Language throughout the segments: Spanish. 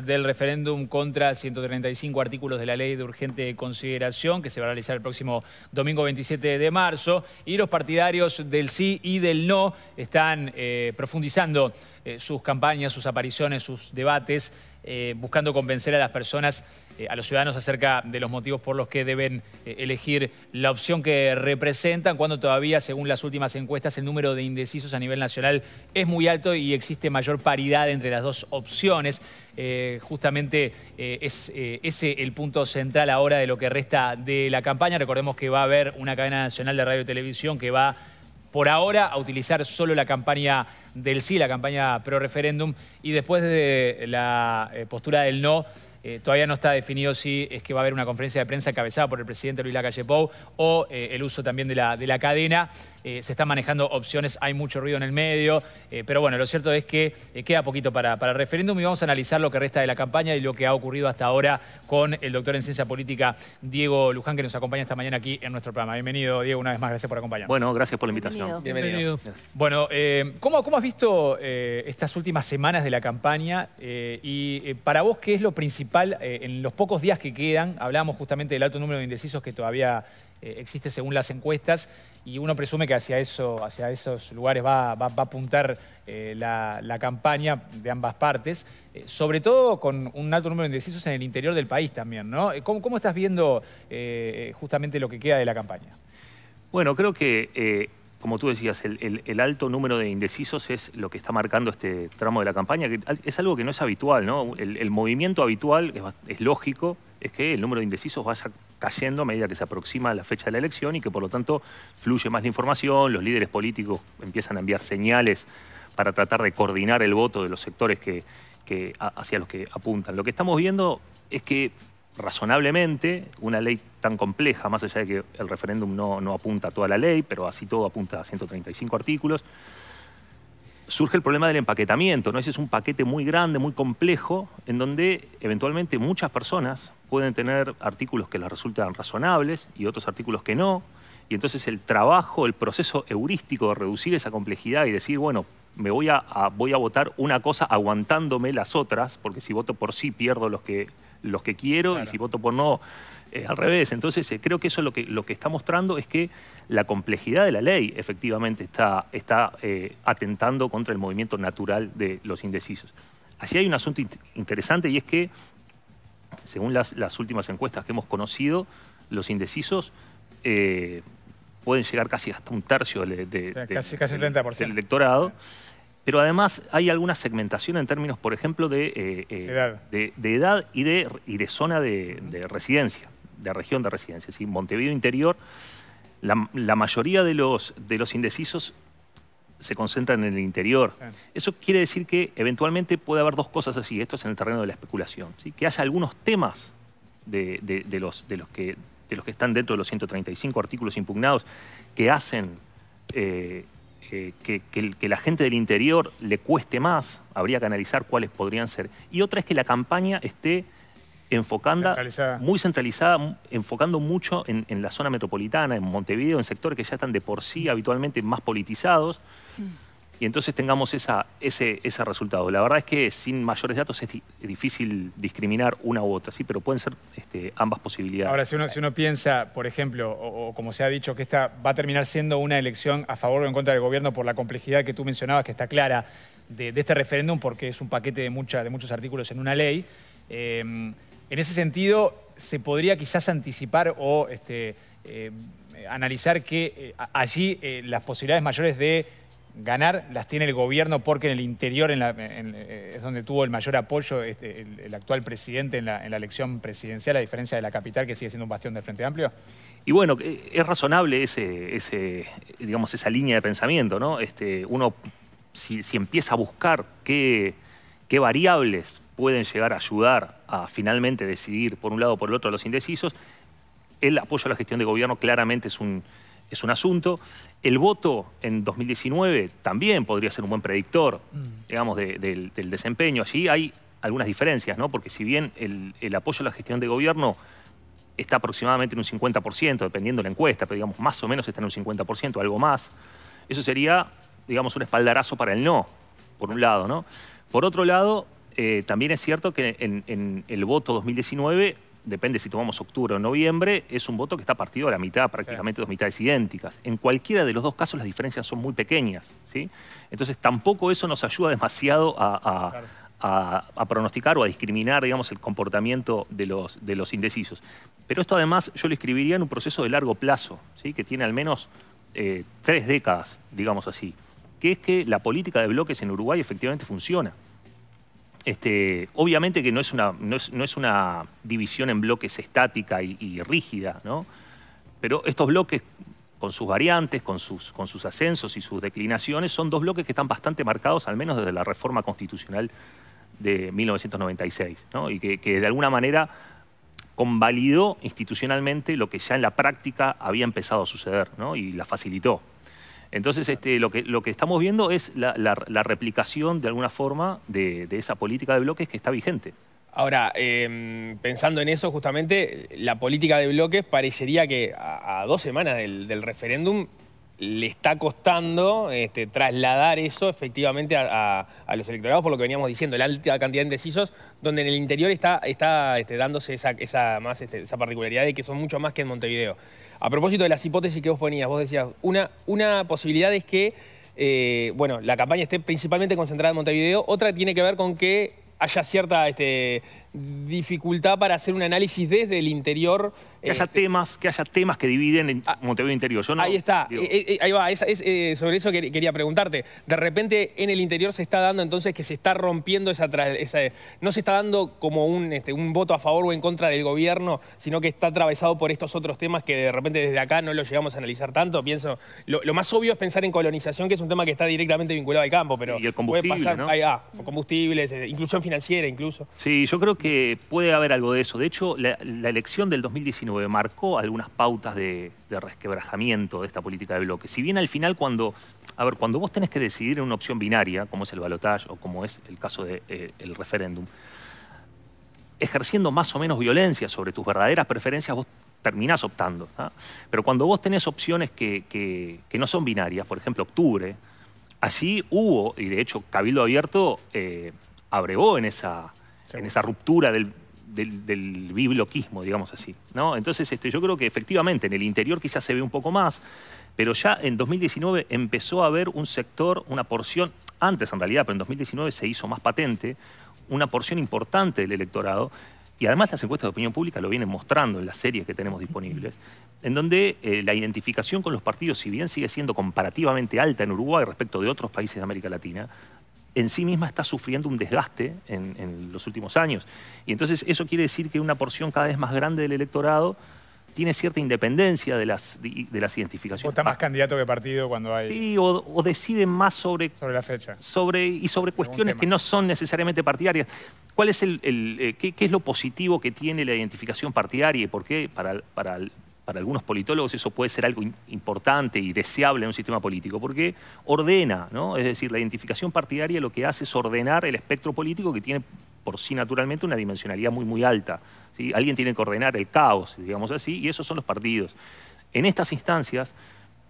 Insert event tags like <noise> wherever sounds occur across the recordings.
del referéndum contra 135 artículos de la ley de urgente consideración que se va a realizar el próximo domingo 27 de marzo y los partidarios del sí y del no están eh, profundizando eh, sus campañas, sus apariciones, sus debates, eh, buscando convencer a las personas eh, a los ciudadanos acerca de los motivos por los que deben eh, elegir la opción que representan, cuando todavía, según las últimas encuestas, el número de indecisos a nivel nacional es muy alto y existe mayor paridad entre las dos opciones. Eh, justamente es ese el punto central ahora de lo que resta de la campaña. Recordemos que va a haber una cadena nacional de radio y televisión que va por ahora a utilizar solo la campaña del sí, la campaña pro referéndum, y después de la postura del no eh, todavía no está definido si es que va a haber una conferencia de prensa encabezada por el presidente Luis Lacalle Pou o eh, el uso también de la cadena. Eh, se están manejando opciones, hay mucho ruido en el medio, eh, pero bueno, lo cierto es que eh, queda poquito para, el referéndum y vamos a analizar lo que resta de la campaña y lo que ha ocurrido hasta ahora con el doctor en ciencia política Diego Luján, que nos acompaña esta mañana aquí en nuestro programa. Bienvenido, Diego, una vez más, gracias por acompañarnos. Bueno, gracias por la invitación. Bienvenido. Bueno, ¿cómo, ¿cómo, has visto estas últimas semanas de la campaña y para vos qué es lo principal en los pocos días que quedan? Hablábamos justamente del alto número de indecisos que todavía eh, existe según las encuestas y uno presume que hacia, eso, hacia esos lugares va, a apuntar eh, la, campaña de ambas partes, eh, sobre todo con un alto número de indecisos en el interior del país también, ¿no? ¿Cómo, cómo estás viendo justamente lo que queda de la campaña? Bueno, creo que como tú decías, el, alto número de indecisos es lo que está marcando este tramo de la campaña, que es algo que no es habitual, ¿no? El, movimiento habitual es, lógico, es que el número de indecisos vaya cayendo a medida que se aproxima la fecha de la elección y que por lo tanto fluye más la información, los líderes políticos empiezan a enviar señales para tratar de coordinar el voto de los sectores hacia los que apuntan. Lo que estamos viendo es que razonablemente una ley tan compleja, más allá de que el referéndum no, apunta a toda la ley, pero así todo apunta a 135 artículos, surge el problema del empaquetamiento. ¿no? Ese es un paquete muy grande, muy complejo, en donde eventualmente muchas personas pueden tener artículos que les resultan razonables y otros artículos que no. Y entonces el trabajo, el proceso heurístico de reducir esa complejidad y decir, bueno, me voy a voy a votar una cosa aguantándome las otras, porque si voto por sí pierdo los que los que quiero y si voto por no, al revés. Entonces, eh, creo que eso lo que, lo que está mostrando es que la complejidad de la ley efectivamente está, está eh, atentando contra el movimiento natural de los indecisos. Así hay un asunto interesante y es que, según las, últimas encuestas que hemos conocido, los indecisos eh, pueden llegar casi hasta un tercio del electorado. Pero además hay alguna segmentación en términos, por ejemplo, de, eh, eh, edad. y de, zona de, residencia, de región de residencia. ¿sí? Montevideo Interior, la, mayoría de los, indecisos se concentran en el interior. Eso quiere decir que eventualmente puede haber dos cosas así, esto es en el terreno de la especulación, ¿sí? que haya algunos temas de, los, que, están dentro de los 135 artículos impugnados que hacen... Eh, eh, que, la gente del interior le cueste más, habría que analizar cuáles podrían ser. Y otra es que la campaña esté enfocando, muy centralizada, enfocando mucho en, la zona metropolitana, en Montevideo, en sectores que ya están de por sí habitualmente más politizados. Mm y entonces tengamos esa, ese, resultado. La verdad es que sin mayores datos es, difícil discriminar una u otra, ¿sí? pero pueden ser este, ambas posibilidades. Ahora, si uno, piensa, por ejemplo, o, como se ha dicho, que esta va a terminar siendo una elección a favor o en contra del gobierno por la complejidad que tú mencionabas, que está clara, de, este referéndum, porque es un paquete de, mucha, de muchos artículos en una ley, eh, en ese sentido, se podría quizás anticipar o este, eh, analizar que eh, allí las posibilidades mayores de ganar las tiene el gobierno porque en el interior eh, es donde tuvo el mayor apoyo este, el, actual presidente en la, elección presidencial, a diferencia de la capital que sigue siendo un bastión del Frente Amplio? Y bueno, eh, es razonable ese, digamos, esa línea de pensamiento, ¿no? Este, uno, si, empieza a buscar qué, qué variables pueden llegar a ayudar a finalmente decidir por un lado o por el otro a los indecisos, el apoyo a la gestión de gobierno claramente es un, es un asunto. El voto en 2019 también podría ser un buen predictor, mm. digamos, del, desempeño. Allí hay algunas diferencias, ¿no? Porque si bien el, apoyo a la gestión de gobierno está aproximadamente en un 50%, dependiendo de la encuesta, pero digamos, más o menos está en un 50%, algo más. Eso sería, digamos, un espaldarazo para el no, por un lado, ¿no? Por otro lado, eh, también es cierto que en, en el voto 2019 depende si tomamos octubre o noviembre, es un voto que está partido a la mitad, prácticamente dos mitades idénticas. En cualquiera de los dos casos las diferencias son muy pequeñas. ¿sí? Entonces tampoco eso nos ayuda demasiado a, pronosticar o a discriminar digamos, el comportamiento de los, indecisos. Pero esto además yo lo escribiría en un proceso de largo plazo, ¿sí? que tiene al menos eh, tres décadas, digamos así, que es que la política de bloques en Uruguay efectivamente funciona. Este, obviamente que no es, una, no, es, una, división en bloques estática y, rígida, ¿no? Pero estos bloques con sus variantes, con sus, con sus, ascensos y sus declinaciones, son dos bloques que están bastante marcados, al menos desde la reforma constitucional de 1996, ¿no? y que, de alguna manera convalidó institucionalmente lo que ya en la práctica había empezado a suceder ¿no? y la facilitó. Entonces, este, lo, que, estamos viendo es la, replicación, de alguna forma, de, esa política de bloques que está vigente. Ahora, eh, pensando en eso, justamente, la política de bloques parecería que a, dos semanas del, referéndum le está costando este, trasladar eso efectivamente a, los electorados, por lo que veníamos diciendo, la alta cantidad de indecisos, donde en el interior está, este, dándose esa, esa particularidad de que son mucho más que en Montevideo. A propósito de las hipótesis que vos ponías, vos decías, una, una posibilidad es que eh, bueno, la campaña esté principalmente concentrada en Montevideo, otra tiene que ver con que haya cierta este, dificultad para hacer un análisis desde el interior. Que haya, este, temas, que, haya temas que dividen en ah, Montevideo Interior. Yo ahí está, eh, eh, ahí va, eh, sobre eso quería preguntarte. De repente en el interior se está dando entonces que se está rompiendo esa... no se está dando como un, este, un voto a favor o en contra del gobierno, sino que está atravesado por estos otros temas que de repente desde acá no lo llegamos a analizar tanto. Pienso, lo, más obvio es pensar en colonización, que es un tema que está directamente vinculado al campo, pero... Y el puede ahí, ah, combustibles, inclusión financiera incluso. Sí, yo creo que puede haber algo de eso. De hecho, la, elección del 2019 marcó algunas pautas de, resquebrajamiento de esta política de bloque. Si bien al final cuando, a ver, cuando vos tenés que decidir en una opción binaria, como es el balotaje o como es el caso del de, eh, referéndum, ejerciendo más o menos violencia sobre tus verdaderas preferencias, vos terminás optando. Pero cuando vos tenés opciones que, no son binarias, por ejemplo, octubre, allí hubo, y de hecho Cabildo Abierto eh, abregó en esa en esa ruptura del, del, bibloquismo, digamos así. ¿no? Entonces, este, yo creo que efectivamente en el interior quizás se ve un poco más, pero ya en 2019 empezó a haber un sector, una porción, antes en realidad, pero en 2019 se hizo más patente, una porción importante del electorado, y además las encuestas de opinión pública lo vienen mostrando en las series que tenemos disponibles, en donde eh, la identificación con los partidos, si bien sigue siendo comparativamente alta en Uruguay respecto de otros países de América Latina, en sí misma está sufriendo un desgaste en, los últimos años. Y entonces eso quiere decir que una porción cada vez más grande del electorado tiene cierta independencia de las, de las identificaciones. más ah. candidato que partido cuando hay... Sí, o, decide más sobre... Sobre la fecha. Sobre, y sobre cuestiones que no son necesariamente partidarias. ¿Cuál es el, eh, qué, es lo positivo que tiene la identificación partidaria y por qué para, para, para algunos politólogos eso puede ser algo importante y deseable en un sistema político, porque ordena, ¿no? es decir, la identificación partidaria lo que hace es ordenar el espectro político que tiene por sí naturalmente una dimensionalidad muy, muy alta. Alguien tiene que ordenar el caos, digamos así, y esos son los partidos. En estas instancias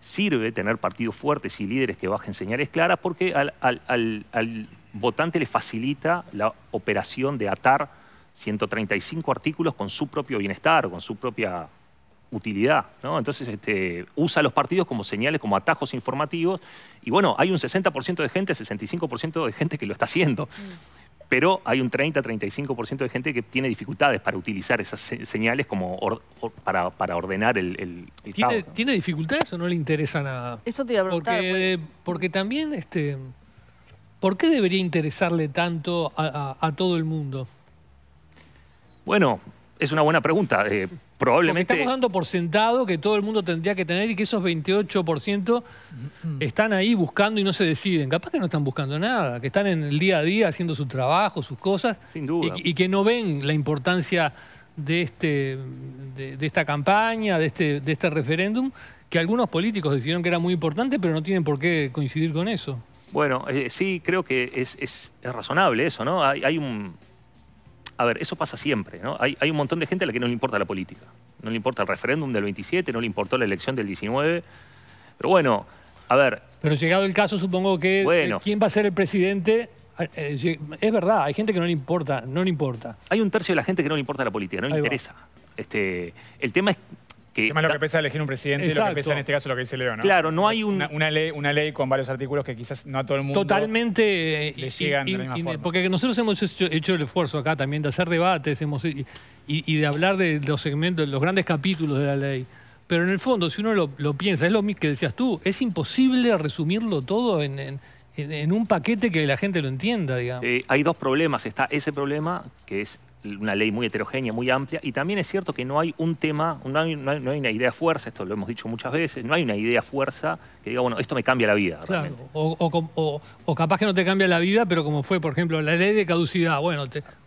sirve tener partidos fuertes y líderes que bajen señales claras porque al votante le facilita la operación de atar 135 artículos con su propio bienestar, con su propia utilidad, ¿no? Entonces este, usa los partidos como señales, como atajos informativos, y bueno, hay un 60% de gente, 65% de gente que lo está haciendo. Mm. Pero hay un 30-35% de gente que tiene dificultades para utilizar esas señales como para, ordenar el, el, ¿Tiene, dificultades o no le interesa nada? Eso te iba a preguntar. Porque, pues. también, este, ¿por qué debería interesarle tanto a todo el mundo? Bueno, es una buena pregunta. Eh, probablemente. estamos dando por sentado que todo el mundo tendría que tener y que esos 28% están ahí buscando y no se deciden. Capaz que no están buscando nada, que están en el día a día haciendo su trabajo, sus cosas. Sin Y, que no ven la importancia de, este, de, esta campaña, de este, de este referéndum, que algunos políticos decidieron que era muy importante, pero no tienen por qué coincidir con eso. Bueno, eh, sí, creo que es, es razonable eso, ¿no? Hay, hay un, a ver, eso pasa siempre, ¿no? Hay, un montón de gente a la que no le importa la política. No le importa el referéndum del 27, no le importó la elección del 19. Pero bueno, a ver. Pero llegado el caso, supongo que eh, bueno, quién va a ser el presidente. Ah, eh, es verdad, hay gente que no le importa, no le importa. Hay un tercio de la gente que no le importa la política, no le interesa. Este, el tema es es más lo que pesa elegir un presidente lo que pesa en este caso lo que dice León. ¿no? Claro, no hay Una, ley, con varios artículos que quizás no a todo el mundo Totalmente, le eh, llegan de la misma Porque nosotros hemos hecho, el esfuerzo acá también de hacer debates hemos, y, de hablar de los segmentos, los grandes capítulos de la ley. Pero en el fondo, si uno lo, piensa, es lo mismo que decías tú, es imposible resumirlo todo en, un paquete que la gente lo entienda, digamos. Eh, hay dos problemas. Está ese problema, que es una ley muy heterogénea, muy amplia, y también es cierto que no hay un tema, no hay, una idea fuerza, esto lo hemos dicho muchas veces, no hay una idea fuerza que diga, bueno, esto me cambia la vida. o, capaz que no te cambia la vida, pero como fue, por ejemplo, la ley de caducidad, bueno,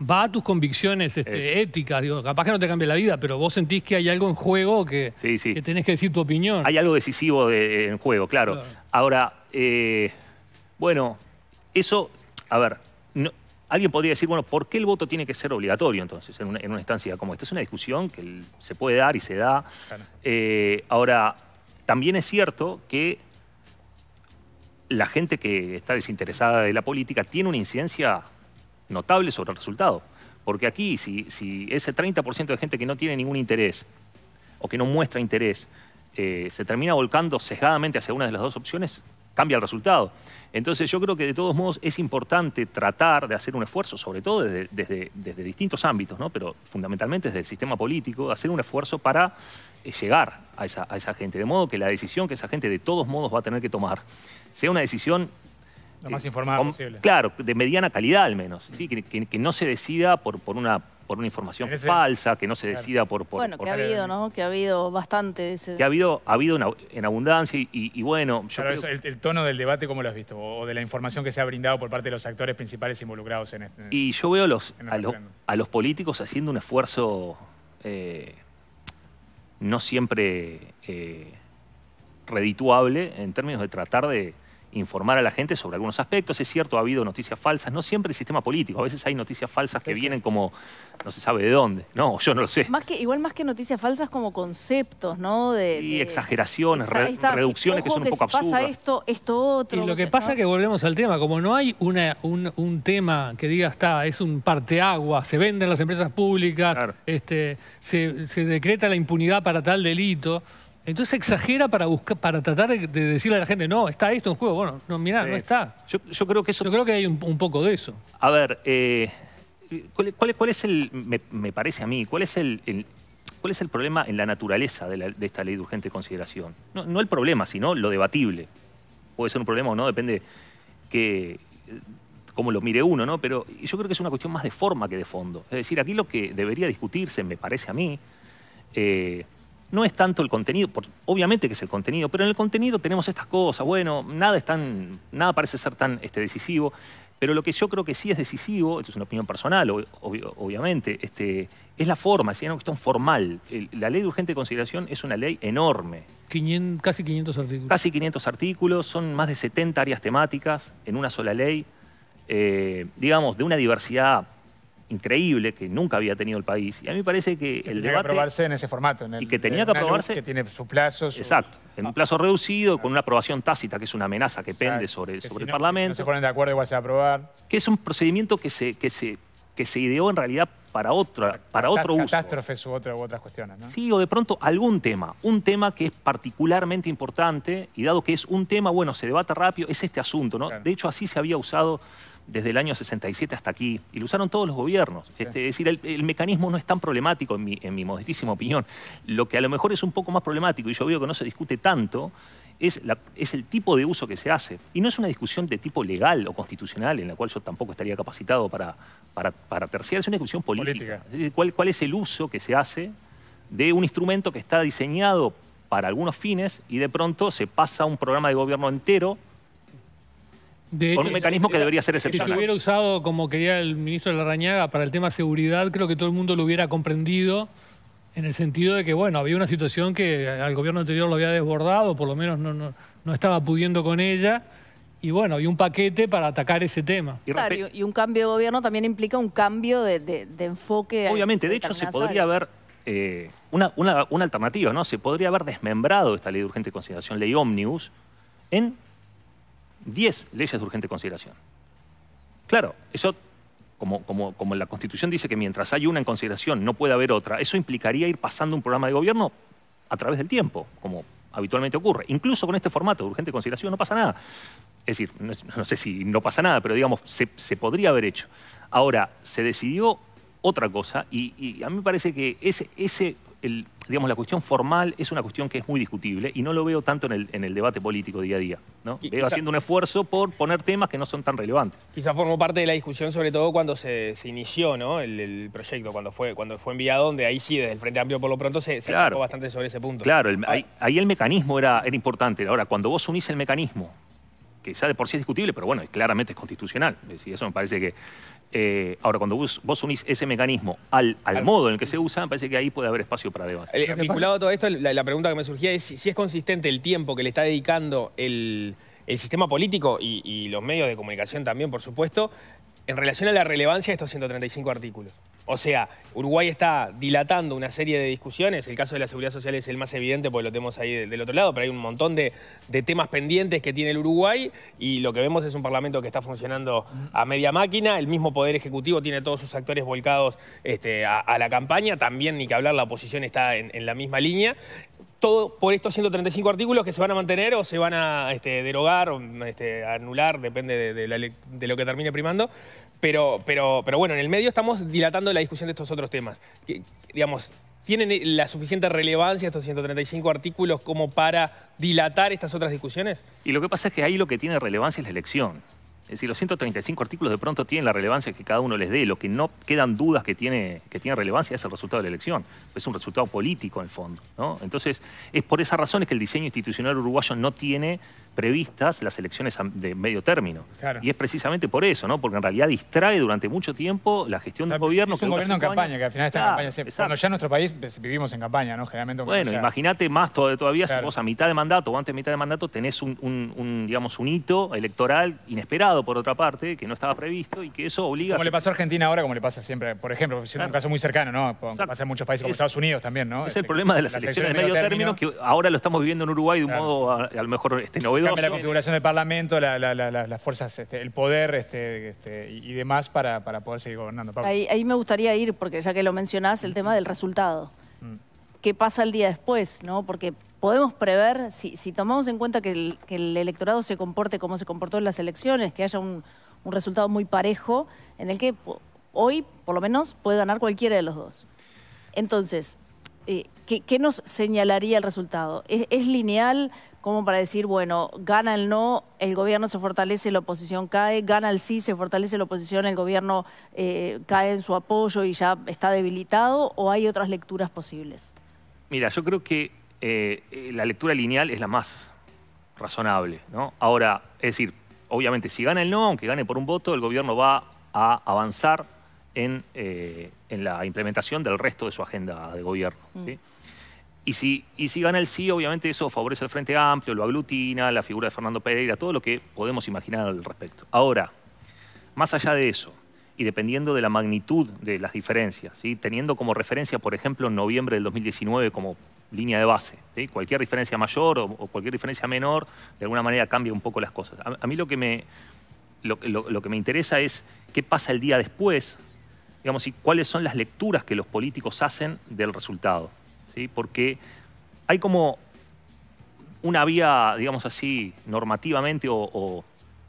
va a tus convicciones este, éticas, digo, capaz que no te cambia la vida, pero vos sentís que hay algo en juego que, tenés que decir tu opinión. Hay algo decisivo en juego, claro. Ahora, eh, bueno, eso, a ver, no, Alguien podría decir, bueno, ¿por qué el voto tiene que ser obligatorio entonces en una, instancia como esta? Es una discusión que se puede dar y se da. Eh, ahora, también es cierto que la gente que está desinteresada de la política tiene una incidencia notable sobre el resultado. Porque aquí, si, si ese 30% de gente que no tiene ningún interés o que no muestra interés eh, se termina volcando sesgadamente hacia una de las dos opciones, cambia el resultado. Entonces yo creo que de todos modos es importante tratar de hacer un esfuerzo, sobre todo desde, desde, distintos ámbitos, ¿no? pero fundamentalmente desde el sistema político, hacer un esfuerzo para eh, llegar a esa, a esa, gente. De modo que la decisión que esa gente de todos modos va a tener que tomar sea una decisión... Lo más eh, informada posible. Claro, de mediana calidad al menos, que, no se decida por, por una por una información falsa, que no se decida por, Bueno, que ha habido, ¿no? Que ha habido bastante Que ha habido, ha habido en abundancia y, bueno... Yo claro, el, tono del debate, ¿cómo lo has visto? O de la información que se ha brindado por parte de los actores principales involucrados en este... Y yo veo los, a, los políticos haciendo un esfuerzo eh, no siempre eh, redituable en términos de tratar de informar a la gente sobre algunos aspectos. Es cierto, ha habido noticias falsas, no siempre el sistema político, a veces hay noticias falsas que vienen como no se sabe de dónde, no, yo no lo sé. Más que, igual más que noticias falsas como conceptos, ¿no? De, y exageraciones, reducciones que son un poco Pasa esto, esto otro. Y lo que pasa es que volvemos al tema, como no hay una, un, tema que diga está, es un parteagua, se venden las empresas públicas, este, se decreta la impunidad para tal delito. Entonces exagera para buscar, para tratar de, decirle a la gente, no, está esto en juego. Bueno, no, mirá, no está. Yo, creo que eso... creo que hay un, poco de eso. A ver, eh, ¿cuál, es el, me, parece a mí, cuál es el, ¿Cuál es el problema en la naturaleza de, esta ley de urgente consideración? No, el problema, sino lo debatible. Puede ser un problema o no, depende que, cómo lo mire uno, ¿no? Pero yo creo que es una cuestión más de forma que de fondo. Es decir, aquí lo que debería discutirse, me parece a mí, eh, no es tanto el contenido, obviamente que es el contenido, pero en el contenido tenemos estas cosas, bueno, nada, es nada parece ser tan este, decisivo, pero lo que yo creo que sí es decisivo, esto es una opinión personal, obviamente, este, es la forma, es una cuestión formal. la ley de urgente consideración es una ley enorme. casi 500 artículos. Casi 500 artículos, son más de 70 áreas temáticas en una sola ley, eh, digamos, de una diversidad increíble que nunca había tenido el país. Y a mí me parece que, el debate... Que aprobarse en ese formato. y que tenía que aprobarse... Que tiene su plazo. Exacto. En un ah. plazo reducido, con una aprobación tácita, que es una amenaza que pende sobre, sobre el Parlamento. No se ponen de acuerdo, igual se va a aprobar. Que es un procedimiento que se, que se, que se ideó en realidad para, para otro uso. Catástrofes u, otras cuestiones, Sí, o de pronto algún tema. Un tema que es particularmente importante y dado que es un tema, bueno, se debata rápido, es este asunto, ¿no? De hecho, así se había usado desde el año 67 hasta aquí, y lo usaron todos los gobiernos. Este, es decir, el, mecanismo no es tan problemático en mi, modestísima opinión. Lo que a lo mejor es un poco más problemático, y yo veo que no se discute tanto, es, el tipo de uso que se hace. Y no es una discusión de tipo legal o constitucional, en la cual yo tampoco estaría capacitado para, para, terciar, es una discusión política. ¿Cuál, ¿Cuál es el uso que se hace de un instrumento que está diseñado para algunos fines y de pronto se pasa a un programa de gobierno entero un mecanismo que debería ser excepcional. Si se hubiera usado, como quería el ministro de la Rañaga, para el tema seguridad, creo que todo el mundo lo hubiera comprendido en el sentido de que, bueno, había una situación que al gobierno anterior lo había desbordado, por lo menos no, estaba pudiendo con ella. Y bueno, había un paquete para atacar ese tema. Claro, y, un cambio de gobierno también implica un cambio de, enfoque. Obviamente, de hecho se podría haber eh, una, una, una alternativa, ¿no? Se podría haber desmembrado esta ley de urgente consideración, ley ómnibus, en 10 leyes de urgente consideración. Claro, eso, como, como, como, la Constitución dice que mientras hay una en consideración no puede haber otra, eso implicaría ir pasando un programa de gobierno a través del tiempo, como habitualmente ocurre. Incluso con este formato de urgente consideración no pasa nada. Es decir, no, sé si no pasa nada, pero digamos, se, podría haber hecho. Ahora, se decidió otra cosa y, a mí me parece que ese digamos, la cuestión formal es una cuestión que es muy discutible y no lo veo tanto en el, en el debate político día a día. ¿no? veo haciendo un esfuerzo por poner temas que no son tan relevantes. Quizás formó parte de la discusión, sobre todo cuando se, inició ¿no? el, proyecto, cuando fue, cuando fue enviado, donde ahí sí, desde el Frente Amplio por lo pronto, se, se bastante sobre ese punto. Claro, ahí, el mecanismo era, era importante. Ahora, cuando vos unís el mecanismo que ya de por sí es discutible, pero bueno, claramente es constitucional. eso me parece que eh, ahora, cuando vos, unís ese mecanismo al, modo en el que se usa, parece que ahí puede haber espacio para debate. vinculado a todo esto, la, pregunta que me surgía es si, es consistente el tiempo que le está dedicando el, sistema político y, y los medios de comunicación también, por supuesto, en relación a la relevancia de estos 135 artículos. O sea, Uruguay está dilatando una serie de discusiones. El caso de la seguridad social es el más evidente porque lo tenemos ahí del, otro lado, pero hay un montón de, temas pendientes que tiene el Uruguay y lo que vemos es un parlamento que está funcionando a media máquina. El mismo Poder Ejecutivo tiene todos sus actores volcados este, a, la campaña. También, ni que hablar, la oposición está en, la misma línea todo por estos 135 artículos que se van a mantener o se van a este, derogar o este, anular, depende de, de, lo que termine primando. Pero, pero, pero bueno, en el medio estamos dilatando la discusión de estos otros temas. Que, digamos, ¿tienen la suficiente relevancia estos 135 artículos como para dilatar estas otras discusiones? Y lo que pasa es que ahí lo que tiene relevancia es la elección. Es decir, los 135 artículos de pronto tienen la relevancia que cada uno les dé. Lo que no quedan dudas que tiene, que tiene relevancia es el resultado de la elección. Es un resultado político en el fondo. Entonces, es por esas razones que el diseño institucional uruguayo no tiene previstas las elecciones de medio término. Y es precisamente por eso, ¿no? Porque en realidad distrae durante mucho tiempo la gestión del gobierno. Es un gobierno en campaña, que al final está campaña. Cuando ya en nuestro país pues, vivimos en campaña, ¿no? Generalmente. Bueno, imagínate más todavía si vos a mitad de mandato o antes de mitad de mandato tenés un, digamos, un hito electoral inesperado, por otra parte, que no estaba previsto y que eso obliga... Como le pasó a Argentina ahora, como le pasa siempre, por ejemplo, siendo un caso muy cercano, ¿no? Pasa en muchos países como Estados Unidos también, ¿no? Es el, este, problema de las, elecciones de medio término, que ahora lo estamos viviendo en Uruguay de un modo a, lo mejor este, noveno la configuración del Parlamento, las fuerzas, este, el poder este, este, y demás para, para, poder seguir gobernando. Ahí, me gustaría ir, porque ya que lo mencionás, el tema del resultado. Mm. ¿Qué pasa el día después? ¿no? Porque podemos prever, si, tomamos en cuenta que el, electorado se comporte como se comportó en las elecciones, que haya un, resultado muy parejo, en el que hoy, por lo menos, puede ganar cualquiera de los dos. Entonces, eh, ¿qué, nos señalaría el resultado? ¿Es, lineal? como para decir, bueno, gana el no, el gobierno se fortalece, la oposición cae, gana el sí, se fortalece la oposición, el gobierno eh, cae en su apoyo y ya está debilitado, o hay otras lecturas posibles? Mira, yo creo que eh, eh, la lectura lineal es la más razonable, ¿no? Ahora, es decir, obviamente si gana el no, aunque gane por un voto, el gobierno va a avanzar en, la implementación del resto de su agenda de gobierno. ¿sí? Mm. Y si, gana el sí, obviamente eso favorece al Frente Amplio, lo aglutina, la figura de Fernando Pereira, todo lo que podemos imaginar al respecto. Ahora, más allá de eso, y dependiendo de la magnitud de las diferencias, teniendo como referencia, por ejemplo, en noviembre del 2019 como línea de base, cualquier diferencia mayor o, cualquier diferencia menor, de alguna manera cambia un poco las cosas. A, mí lo que, me, lo que me interesa es qué pasa el día después, digamos, y cuáles son las lecturas que los políticos hacen del resultado porque hay como una vía, digamos así, normativamente o,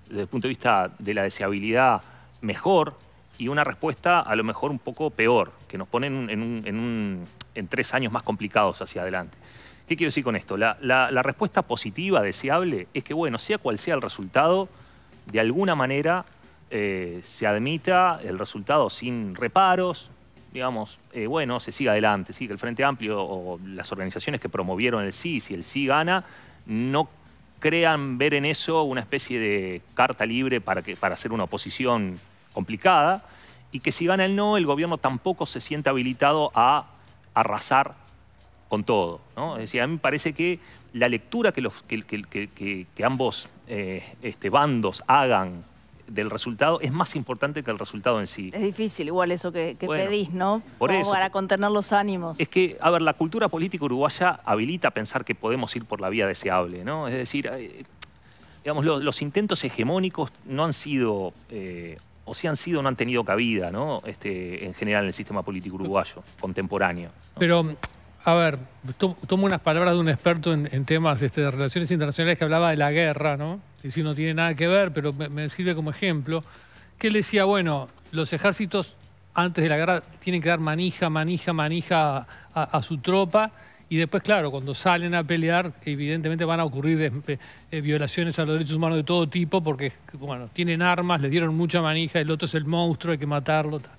desde el punto de vista de la deseabilidad mejor y una respuesta a lo mejor un poco peor, que nos ponen en, tres años más complicados hacia adelante. ¿Qué quiero decir con esto? La, respuesta positiva, deseable, es que, bueno, sea cual sea el resultado, de alguna manera eh, se admita el resultado sin reparos, digamos, eh, bueno, se siga adelante, sí, que el Frente Amplio o las organizaciones que promovieron el sí, si el sí gana, no crean ver en eso una especie de carta libre para, que, para hacer una oposición complicada y que si gana el no, el gobierno tampoco se sienta habilitado a arrasar con todo. ¿no? Es decir, a mí me parece que la lectura que, los, ambos eh, este, bandos hagan del resultado es más importante que el resultado en sí. Es difícil igual eso que, pedís, ¿no? Para contener los ánimos. Es que, a ver, la cultura política uruguaya habilita a pensar que podemos ir por la vía deseable, ¿no? Es decir, eh, digamos, los, intentos hegemónicos no han sido... Eh, o si han sido no han tenido cabida, ¿no? Este, en general en el sistema político uruguayo contemporáneo. Pero a ver, tomo unas palabras de un experto en, temas este, de relaciones internacionales que hablaba de la guerra, ¿no? Y si no tiene nada que ver, pero me, sirve como ejemplo, que él decía, bueno, los ejércitos antes de la guerra tienen que dar manija, manija, manija a, su tropa y después, claro, cuando salen a pelear, evidentemente van a ocurrir eh, eh, violaciones a los derechos humanos de todo tipo porque, bueno, tienen armas, les dieron mucha manija, el otro es el monstruo, hay que matarlo. Tal.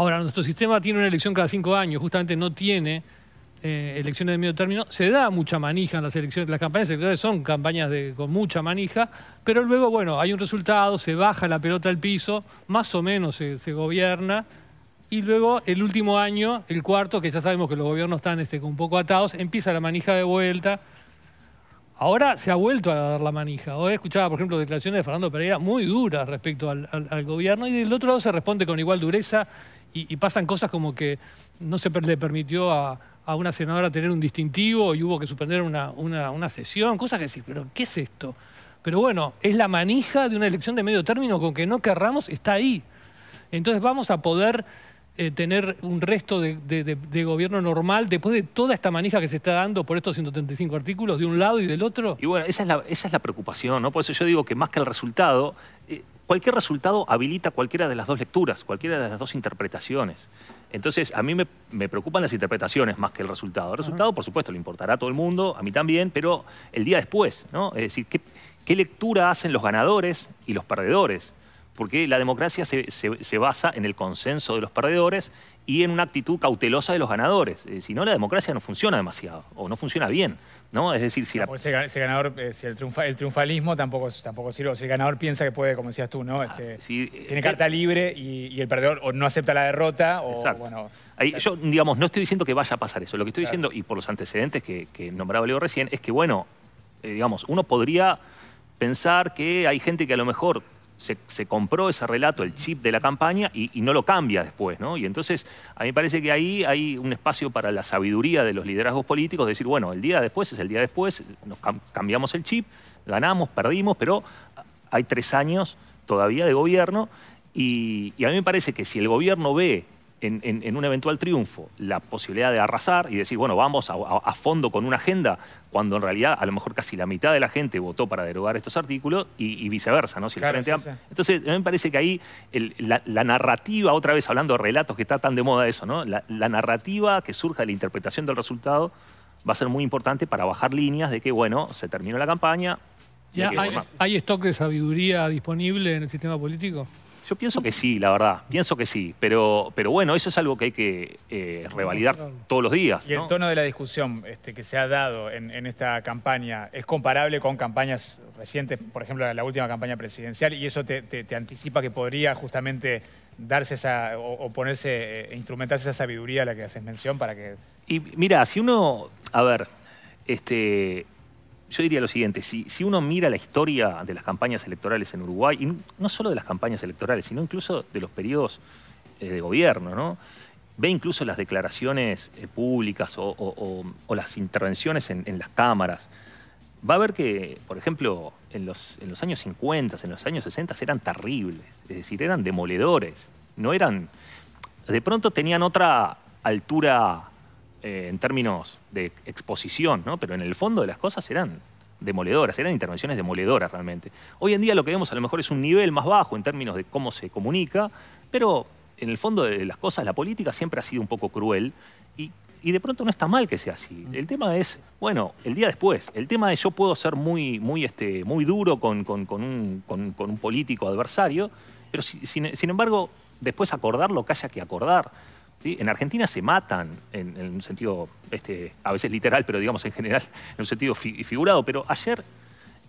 Ahora, nuestro sistema tiene una elección cada cinco años, justamente no tiene eh, elecciones de medio término. Se da mucha manija en las elecciones, las campañas electorales son campañas con mucha manija, pero luego, bueno, hay un resultado, se baja la pelota al piso, más o menos se, gobierna, y luego el último año, el cuarto, que ya sabemos que los gobiernos están este, un poco atados, empieza la manija de vuelta. Ahora se ha vuelto a dar la manija. Hoy escuchaba, por ejemplo, declaraciones de Fernando Pereira muy duras respecto al gobierno y del otro lado se responde con igual dureza y, pasan cosas como que no se le permitió a, una senadora tener un distintivo y hubo que suspender una, sesión, cosas que decís, pero ¿qué es esto? Pero bueno, es la manija de una elección de medio término con que no querramos, está ahí. Entonces vamos a poder eh, tener un resto de, gobierno normal después de toda esta manija que se está dando por estos 135 artículos de un lado y del otro. Y bueno, esa es la, esa es la preocupación, ¿no? Por eso yo digo que más que el resultado, eh, cualquier resultado habilita cualquiera de las dos lecturas, cualquiera de las dos interpretaciones. Entonces, a mí me, preocupan las interpretaciones más que el resultado. El resultado, por supuesto, le importará a todo el mundo, a mí también, pero el día después, ¿no? Es decir, qué lectura hacen los ganadores y los perdedores? porque la democracia se, basa en el consenso de los perdedores y en una actitud cautelosa de los ganadores. Eh, si no, la democracia no funciona demasiado o no funciona bien. ¿no? Es decir, si ganador, eh, el, triunfalismo tampoco, tampoco sirve. si el ganador piensa que puede, como decías tú, ¿no? Ah, este, eh, tiene carta libre y, el perdedor o no acepta la derrota o yo, digamos, no estoy diciendo que vaya a pasar eso. Lo que estoy diciendo, y por los antecedentes que, que nombraba Leo recién, es que, bueno, digamos, uno podría pensar que hay gente que a lo mejor se, compró ese relato, el chip de la campaña, y, no lo cambia después, ¿no? Y entonces, a mí me parece que ahí hay un espacio para la sabiduría de los liderazgos políticos, de decir, bueno, el día después es el día después, nos cambiamos el chip, ganamos, perdimos, pero hay tres años todavía de gobierno, y a mí me parece que si el gobierno ve en, un eventual triunfo la posibilidad de arrasar y decir, bueno, vamos a, fondo con una agenda, cuando en realidad a lo mejor casi la mitad de la gente votó para derogar estos artículos y, viceversa, ¿no? Entonces, a mí me parece que ahí la, narrativa, otra vez hablando de relatos que está tan de moda eso, ¿no? La, narrativa que surja de la interpretación del resultado va a ser muy importante para bajar líneas de que, bueno, se terminó la campaña. Ya, hay, ¿Hay stock de sabiduría disponible en el sistema político? Yo pienso que sí, la verdad. Pienso que sí. Pero, pero bueno, eso es algo que hay que eh, revalidar todos los días. ¿Y el tono de la discusión este, que se ha dado en, esta campaña es comparable con campañas recientes, por ejemplo, la última campaña presidencial? ¿Y eso te, anticipa que podría justamente darse esa, o, ponerse, eh, instrumentarse esa sabiduría a la que haces mención para que... Y mira, si uno, a ver, este, yo diría lo siguiente, si, uno mira la historia de las campañas electorales en Uruguay, y no solo de las campañas electorales, sino incluso de los periodos eh, de gobierno, ¿no? ve incluso las declaraciones eh, públicas o, las intervenciones en, las cámaras, va a ver que, por ejemplo, en los, en los años 50, en los años 60 eran terribles, es decir, eran demoledores, no eran... De pronto tenían otra altura eh, en términos de exposición, pero en el fondo de las cosas eran demoledoras, eran intervenciones demoledoras realmente. Hoy en día lo que vemos a lo mejor es un nivel más bajo en términos de cómo se comunica, pero en el fondo de las cosas la política siempre ha sido un poco cruel y, de pronto no está mal que sea así. Mm. El tema es, bueno, el día después, el tema es yo puedo ser muy, muy, este, muy duro con, un, político adversario, pero sin, sin embargo después acordar lo que haya que acordar. En Argentina se matan, en, un sentido este, a veces literal, pero digamos en general, <laughs> en un sentido figurado. Pero ayer,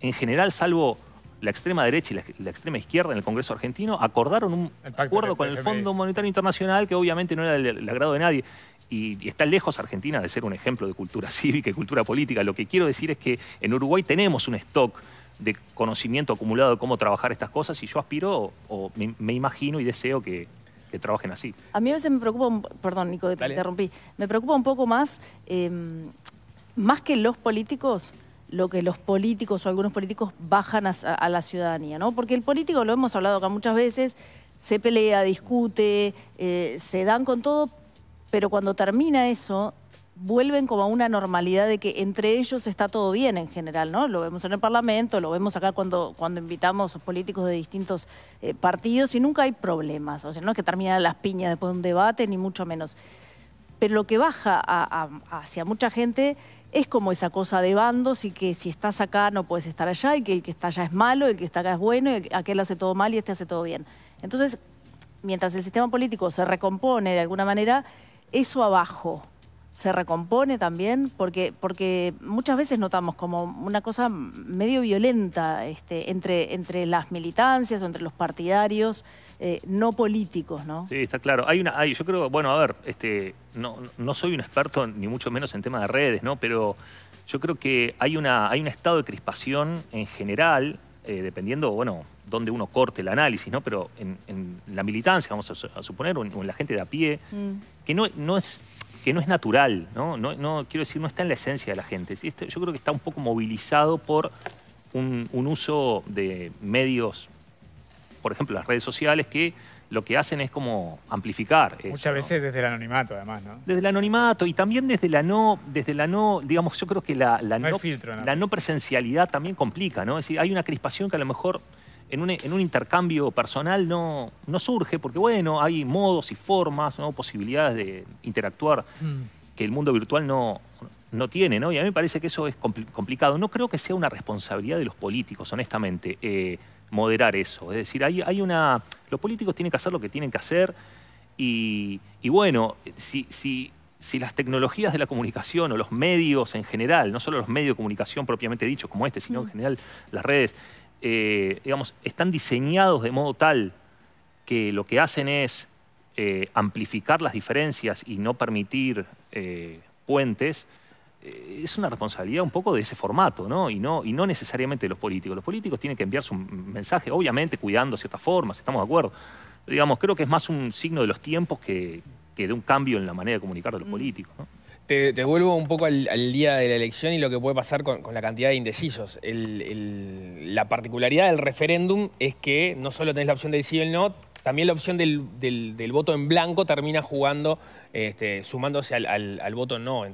en general, salvo la extrema derecha y la, extrema izquierda en el Congreso argentino, acordaron un acuerdo con el Fondo Monetario Internacional, que obviamente no era del, agrado de nadie. Y, está lejos Argentina de ser un ejemplo de cultura <laughs> cívica y cultura política. Lo que quiero decir es que en Uruguay tenemos un stock de conocimiento acumulado de cómo trabajar estas cosas y yo aspiro o, me imagino y deseo que, que trabajen así. A mí a veces me preocupa, perdón Nico, te interrumpí, me preocupa un poco más, em, más que los políticos, lo que los políticos o algunos políticos bajan a, la ciudadanía, ¿no? Porque el político, lo hemos hablado acá muchas veces, se pelea, discute, eh, se dan con todo, pero cuando termina eso, vuelven como a una normalidad de que entre ellos está todo bien en general, ¿no? Lo vemos en el Parlamento, lo vemos acá cuando, cuando invitamos políticos de distintos eh, partidos y nunca hay problemas. O sea, no es que terminan las piñas después de un debate, ni mucho menos. Pero lo que baja hacia mucha gente es como esa cosa de bandos y que si estás acá no puedes estar allá y que el que está allá es malo, el que está acá es bueno, y aquel hace todo mal y este hace todo bien. Entonces, mientras el sistema político se recompone de alguna manera, eso abajo se recompone también, porque, porque muchas veces notamos como una cosa medio violenta este, entre, entre las militancias o entre los partidarios eh, no políticos, ¿no? Sí, está claro. Hay una, hay, yo creo, bueno, a ver, este, no, no soy un experto ni mucho menos en tema de redes, ¿no? Pero yo creo que hay una, hay un estado de crispación en general, eh, dependiendo, bueno, donde uno corte el análisis, ¿no? Pero en, la militancia, vamos a, suponer, o en, la gente de a pie, mm. que no, no es que no es natural, ¿no? No, ¿no? quiero decir, no está en la esencia de la gente. Yo creo que está un poco movilizado por un, uso de medios, por ejemplo, las redes sociales, que lo que hacen es como amplificar. Muchas veces desde el anonimato, además, Desde el anonimato y también desde la no, desde la no, digamos, yo creo que la, no, presencialidad también complica, ¿no? hay una crispación que a lo mejor en un, intercambio personal no, no surge, porque bueno, hay modos y formas, posibilidades de interactuar mm. que el mundo virtual no, no tiene, ¿no? Y a mí me parece que eso es complicado. No creo que sea una responsabilidad de los políticos, honestamente, eh, moderar eso. Es decir, hay, hay una. Los políticos tienen que hacer lo que tienen que hacer. Y, bueno, si, si, si, las tecnologías de la comunicación o los medios en general, no solo los medios de comunicación propiamente dichos como este, sino en mm. general las redes, eh, digamos, están diseñados de modo tal que lo que hacen es eh, amplificar las diferencias y no permitir eh, puentes, es una responsabilidad un poco de ese formato, ¿no? Y, no, necesariamente de los políticos. Los políticos tienen que enviar su mensaje, obviamente cuidando ciertas formas, estamos de acuerdo. digamos, creo que es más un signo de los tiempos que, que de un cambio en la manera de comunicar de los mm. políticos te, vuelvo un poco al, día de la elección y lo que puede pasar con, la cantidad de indecisos. la particularidad del referéndum es que no solo tenés la opción de decir el no, también la opción del, voto en blanco termina jugando, este, sumándose al, voto no,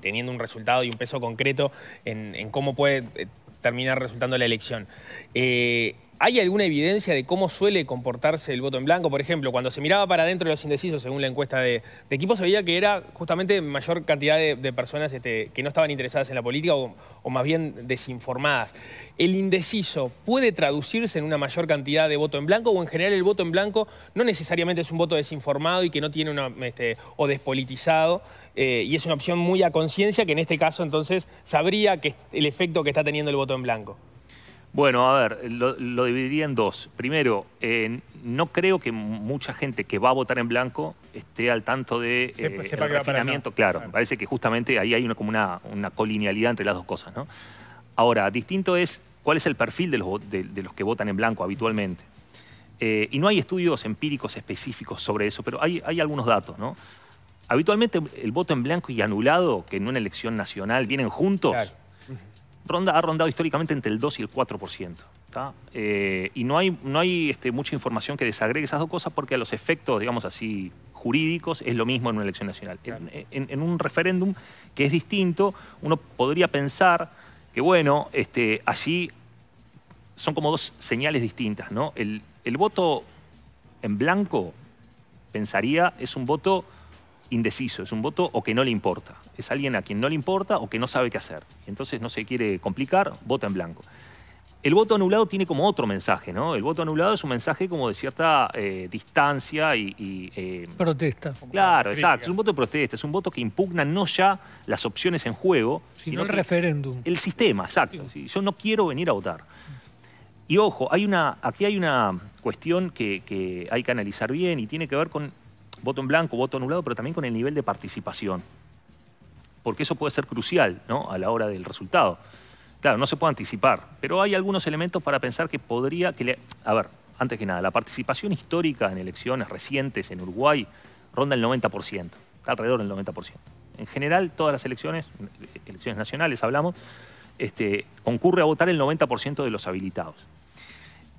teniendo un resultado y un peso concreto en, cómo puede eh, terminar resultando la elección. Eh, ¿Hay alguna evidencia de cómo suele comportarse el voto en blanco? Por ejemplo, cuando se miraba para adentro de los indecisos, según la encuesta de, equipo, se veía que era justamente mayor cantidad de, personas este, que no estaban interesadas en la política o, más bien desinformadas. ¿El indeciso puede traducirse en una mayor cantidad de voto en blanco o en general el voto en blanco no necesariamente es un voto desinformado y que no tiene una, este, o despolitizado eh, y es una opción muy a conciencia que en este caso entonces sabría que el efecto que está teniendo el voto en blanco? Bueno, a ver, lo, dividiría en dos. Primero, eh, no creo que mucha gente que va a votar en blanco esté al tanto de eh, Claro, me parece que justamente ahí hay una, como una, colinealidad entre las dos cosas, ¿no? Ahora, distinto es cuál es el perfil de los, que votan en blanco habitualmente. Eh, y no hay estudios empíricos específicos sobre eso, pero hay, algunos datos, ¿no? Habitualmente el voto en blanco y anulado, que en una elección nacional vienen juntos, ronda ha rondado históricamente entre el 2 y el 4%. Eh, y no hay, no hay este, mucha información que desagregue esas dos cosas porque a los efectos, digamos así, jurídicos es lo mismo en una elección nacional. En, un referéndum que es distinto, uno podría pensar que, bueno, este, allí son como dos señales distintas, ¿no? El, el voto en blanco, pensaría, es un voto indeciso, es un voto o que no le importa. Es alguien a quien no le importa o que no sabe qué hacer. Entonces no se quiere complicar, vota en blanco. El voto anulado tiene como otro mensaje, ¿no? El voto anulado es un mensaje como de cierta eh, distancia y... Eh, protesta. Claro, exacto. Es un voto de protesta, es un voto que impugna no ya las opciones en juego, sino, el referéndum. El sistema, exacto. yo no quiero venir a votar. Y ojo, aquí hay una cuestión que hay que analizar bien y tiene que ver con voto en blanco, voto anulado, pero también con el nivel de participación. Porque eso puede ser crucial ¿no? a la hora del resultado. Claro, no se puede anticipar, pero hay algunos elementos para pensar que podría... Que le... A ver, antes que nada, la participación histórica en elecciones recientes en Uruguay ronda el 90%, alrededor del 90%. En general, todas las elecciones, elecciones nacionales hablamos, este, concurre a votar el 90% de los habilitados.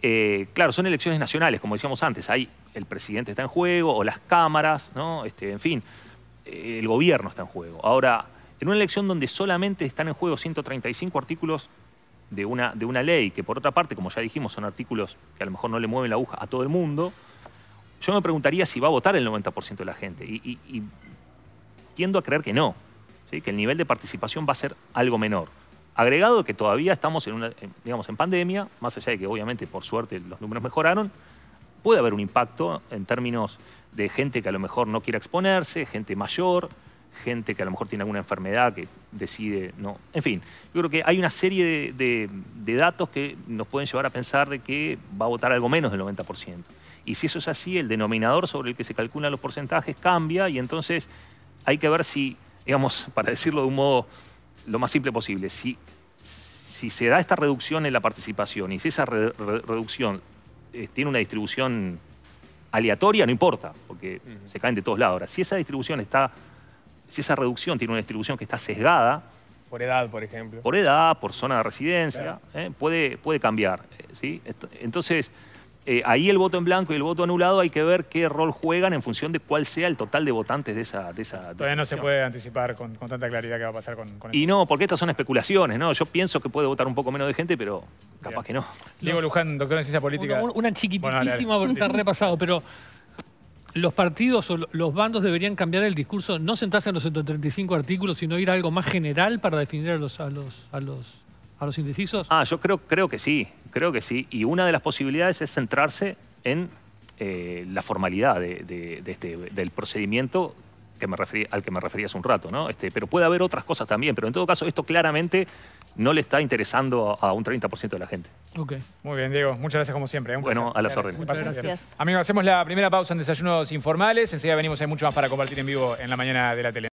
Eh, claro, son elecciones nacionales, como decíamos antes, ahí el presidente está en juego, o las cámaras, ¿no? Este, en fin, eh, el gobierno está en juego. Ahora, en una elección donde solamente están en juego 135 artículos de una, de una ley, que por otra parte, como ya dijimos, son artículos que a lo mejor no le mueven la aguja a todo el mundo, yo me preguntaría si va a votar el 90% de la gente. Y, tiendo a creer que no, ¿sí? que el nivel de participación va a ser algo menor. Agregado que todavía estamos en, una, digamos, en pandemia, más allá de que obviamente por suerte los números mejoraron, puede haber un impacto en términos de gente que a lo mejor no quiera exponerse, gente mayor, gente que a lo mejor tiene alguna enfermedad que decide no. En fin, yo creo que hay una serie de, de datos que nos pueden llevar a pensar de que va a votar algo menos del 90%. Y si eso es así, el denominador sobre el que se calculan los porcentajes cambia y entonces hay que ver si, digamos, para decirlo de un modo lo más simple posible. Si, si se da esta reducción en la participación y si esa reducción eh, tiene una distribución aleatoria, no importa, porque se caen de todos lados. Ahora, si esa distribución está, si esa reducción tiene una distribución que está sesgada, por edad, por ejemplo. Por edad, por zona de residencia, eh, puede, puede cambiar. Eh, ¿sí? Entonces, eh, ahí el voto en blanco y el voto anulado hay que ver qué rol juegan en función de cuál sea el total de votantes de esa... De esa Todavía no se puede anticipar con, tanta claridad qué va a pasar con, con Y no, porque estas son especulaciones, ¿no? Yo pienso que puede votar un poco menos de gente, pero capaz que no. Diego Luján, doctor en Ciencia Política. Una, chiquitísima chiquititísima repasado, pero los partidos o los bandos deberían cambiar el discurso, no sentarse en los 135 artículos, sino ir a algo más general para definir a los, a los a los indecisos? Ah, yo creo, creo que sí, creo que sí. Y una de las posibilidades es centrarse en eh, la formalidad de, este, del procedimiento que me al que me referías hace un rato, ¿no? Este, pero puede haber otras cosas también, pero en todo caso esto claramente no le está interesando a, un 30% de la gente. Ok. Muy bien, Diego. Muchas gracias como siempre. ¿eh? bueno, a las órdenes. Muchas gracias. Amigos, hacemos la primera pausa en Desayunos Informales. Enseguida venimos, hay mucho más para compartir en vivo en la mañana de la tele.